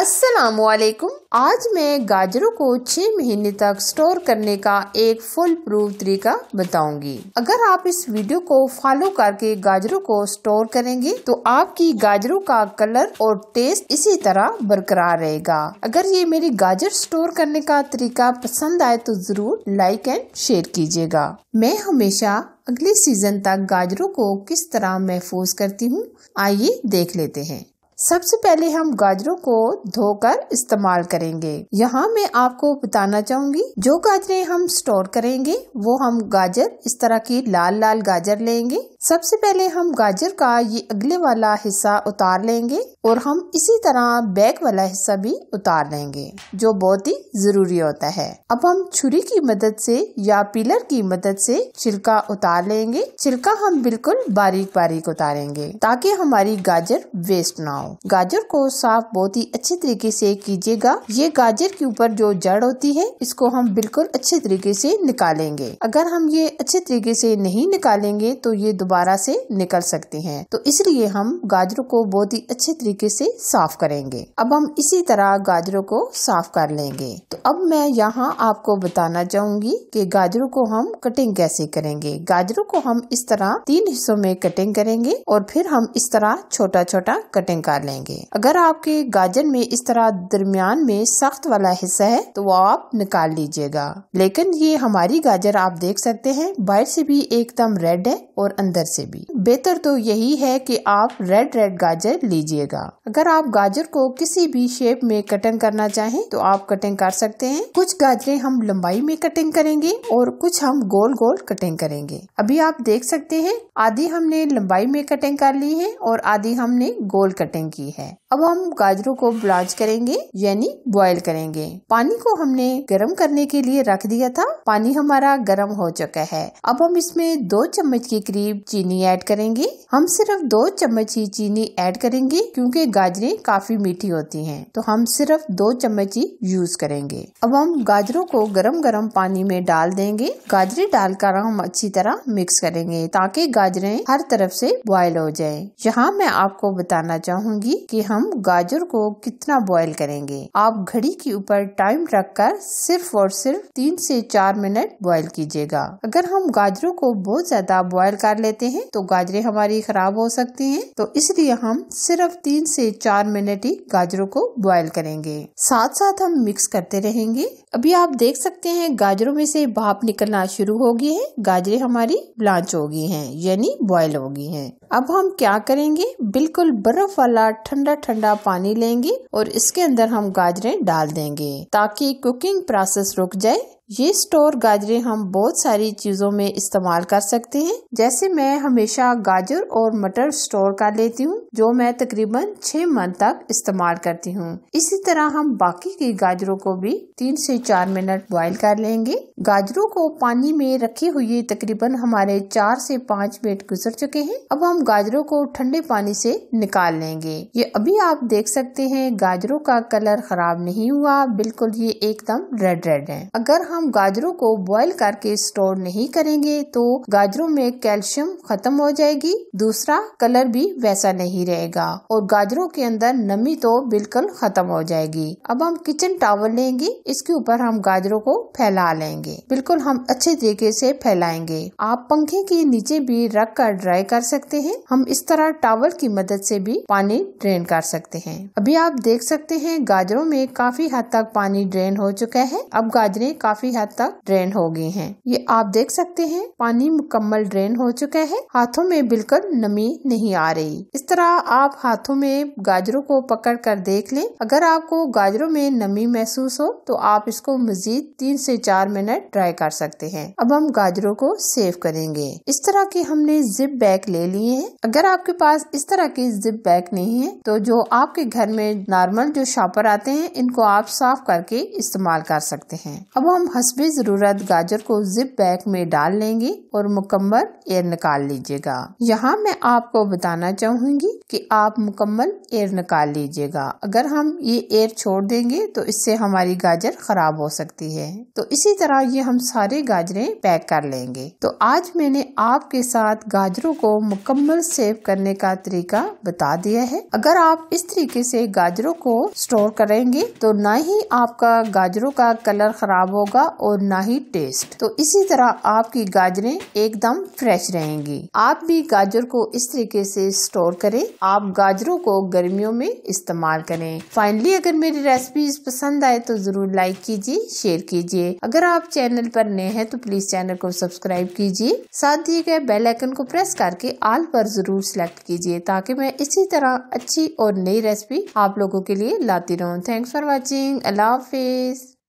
वालेकुम आज मैं गाजरों को छह महीने तक स्टोर करने का एक फुल प्रूफ तरीका बताऊंगी अगर आप इस वीडियो को फॉलो करके गाजरों को स्टोर करेंगे तो आपकी गाजरों का कलर और टेस्ट इसी तरह बरकरार रहेगा अगर ये मेरी गाजर स्टोर करने का तरीका पसंद आए तो जरूर लाइक एंड शेयर कीजिएगा मैं हमेशा अगले सीजन तक गाजरों को किस तरह महफूज करती हूँ आइए देख लेते हैं सबसे पहले हम गाजरों को धोकर इस्तेमाल करेंगे यहाँ मैं आपको बताना चाहूंगी जो गाजरें हम स्टोर करेंगे वो हम गाजर इस तरह की लाल लाल गाजर लेंगे सबसे पहले हम गाजर का ये अगले वाला हिस्सा उतार लेंगे और हम इसी तरह बैक वाला हिस्सा भी उतार लेंगे जो बहुत ही जरूरी होता है अब हम छुरी की मदद से या पिलर की मदद से छिलका उतार लेंगे छिलका हम बिल्कुल बारीक बारीक उतारेंगे ताकि हमारी गाजर वेस्ट ना हो गाजर को साफ बहुत ही अच्छे तरीके से कीजिएगा ये गाजर के ऊपर जो जड़ होती है इसको हम बिल्कुल अच्छे तरीके से निकालेंगे अगर हम ये अच्छे तरीके से नहीं निकालेंगे तो ये दोबारा से निकल सकती हैं तो इसलिए हम गाजरों को बहुत ही अच्छे तरीके से साफ करेंगे अब हम इसी तरह गाजरों को साफ कर लेंगे तो अब मैं यहाँ आपको बताना चाहूंगी कि गाजरों को हम कटिंग कैसे करेंगे गाजरों को हम इस तरह तीन हिस्सों में कटिंग करेंगे और फिर हम इस तरह छोटा छोटा कटिंग कर कर लेंगे अगर आपके गाजर में इस तरह दरमियान में सख्त वाला हिस्सा है तो वो आप निकाल लीजिएगा लेकिन ये हमारी गाजर आप देख सकते हैं बाहर से भी एकदम रेड है और अंदर से भी बेहतर तो यही है कि आप रेड रेड गाजर लीजिएगा अगर आप गाजर को किसी भी शेप में कटिंग करना चाहें तो आप कटिंग कर सकते हैं कुछ गाजरें हम लंबाई में कटिंग करेंगे और कुछ हम गोल गोल कटिंग करेंगे अभी आप देख सकते हैं आधी हमने लंबाई में कटिंग कर ली है और आधी हमने गोल कटिंग ड्राइंग की है अब हम गाजरों को ब्लांच करेंगे यानी बॉईल करेंगे पानी को हमने गर्म करने के लिए रख दिया था पानी हमारा गर्म हो चुका है अब हम इसमें दो चम्मच के करीब चीनी ऐड करेंगे हम सिर्फ दो चम्मच ही चीनी ऐड करेंगे क्योंकि गाजरें काफी मीठी होती हैं तो हम सिर्फ दो चम्मच ही यूज करेंगे अब हम गाजरों को गर्म गर्म पानी में डाल देंगे गाजरे डालकर हम अच्छी तरह मिक्स करेंगे ताकि गाजरे हर तरफ से बॉयल हो जाए यहाँ मैं आपको बताना चाहूंगी कि हम हम गाजर को कितना बॉईल करेंगे आप घड़ी के ऊपर टाइम रखकर सिर्फ और सिर्फ तीन से चार मिनट बॉईल कीजिएगा अगर हम गाजरों को बहुत ज्यादा बॉईल कर लेते हैं तो गाजरे हमारी खराब हो सकती हैं तो इसलिए हम सिर्फ तीन से चार मिनट ही गाजरों को बॉईल करेंगे साथ साथ हम मिक्स करते रहेंगे अभी आप देख सकते हैं गाजरों में से भाप निकलना शुरू हो गई है गाजरे हमारी ब्लांच हो गई है यानी बॉयल हो गई है अब हम क्या करेंगे बिल्कुल बर्फ वाला ठंडा ठंडा पानी लेंगे और इसके अंदर हम गाजरें डाल देंगे ताकि कुकिंग प्रोसेस रुक जाए ये स्टोर गाजरें हम बहुत सारी चीज़ों में इस्तेमाल कर सकते हैं जैसे मैं हमेशा गाजर और मटर स्टोर कर लेती हूँ जो मैं तकरीबन छह मंथ तक इस्तेमाल करती हूँ इसी तरह हम बाकी की गाजरों को भी तीन से चार मिनट बॉईल कर लेंगे गाजरों को पानी में रखे हुए तकरीबन हमारे चार से पाँच मिनट गुजर चुके हैं अब हम गाजरों को ठंडे पानी से निकाल लेंगे ये अभी आप देख सकते हैं गाजरों का कलर खराब नहीं हुआ बिल्कुल ये एकदम रेड रेड है अगर हम हम गाजरों को बॉईल करके स्टोर नहीं करेंगे तो गाजरों में कैल्शियम खत्म हो जाएगी दूसरा कलर भी वैसा नहीं रहेगा और गाजरों के अंदर नमी तो बिल्कुल खत्म हो जाएगी अब हम किचन टावल लेंगे इसके ऊपर हम गाजरों को फैला लेंगे बिल्कुल हम अच्छे तरीके से फैलाएंगे आप पंखे के नीचे भी रख कर ड्राई कर सकते हैं हम इस तरह टावल की मदद से भी पानी ड्रेन कर सकते हैं अभी आप देख सकते हैं गाजरों में काफी हद तक पानी ड्रेन हो चुका है अब गाजरें काफी काफी हद तक ड्रेन हो गई हैं। ये आप देख सकते हैं पानी मुकम्मल ड्रेन हो चुका है हाथों में बिल्कुल नमी नहीं आ रही इस तरह आप हाथों में गाजरों को पकड़ कर देख लें अगर आपको गाजरों में नमी महसूस हो तो आप इसको मजीद तीन से चार मिनट ड्राई कर सकते हैं अब हम गाजरों को सेव करेंगे इस तरह के हमने जिप बैग ले लिए हैं अगर आपके पास इस तरह के जिप बैग नहीं है तो जो आपके घर में नॉर्मल जो शॉपर आते हैं इनको आप साफ करके इस्तेमाल कर सकते हैं अब हम हसबी ज़रूरत गाजर को जिप बैग में डाल लेंगे और मुकम्मल एयर निकाल लीजिएगा यहाँ मैं आपको बताना चाहूंगी कि आप मुकम्मल एयर निकाल लीजिएगा अगर हम ये एयर छोड़ देंगे तो इससे हमारी गाजर खराब हो सकती है तो इसी तरह ये हम सारे गाजरें पैक कर लेंगे तो आज मैंने आपके साथ गाजरों को मुकम्मल सेव करने का तरीका बता दिया है अगर आप इस तरीके से गाजरों को स्टोर करेंगे तो ना ही आपका गाजरों का कलर खराब होगा होगा और ना ही टेस्ट तो इसी तरह आपकी गाजरें एकदम फ्रेश रहेंगी आप भी गाजर को इस तरीके से स्टोर करें आप गाजरों को गर्मियों में इस्तेमाल करें फाइनली अगर मेरी रेसिपीज पसंद आए तो जरूर लाइक कीजिए शेयर कीजिए अगर आप चैनल पर नए हैं तो प्लीज चैनल को सब्सक्राइब कीजिए साथ दिए गए बेल आइकन को प्रेस करके आल पर जरूर सिलेक्ट कीजिए ताकि मैं इसी तरह अच्छी और नई रेसिपी आप लोगों के लिए लाती रहूं थैंक्स फॉर वॉचिंग अल्लाह हाफिज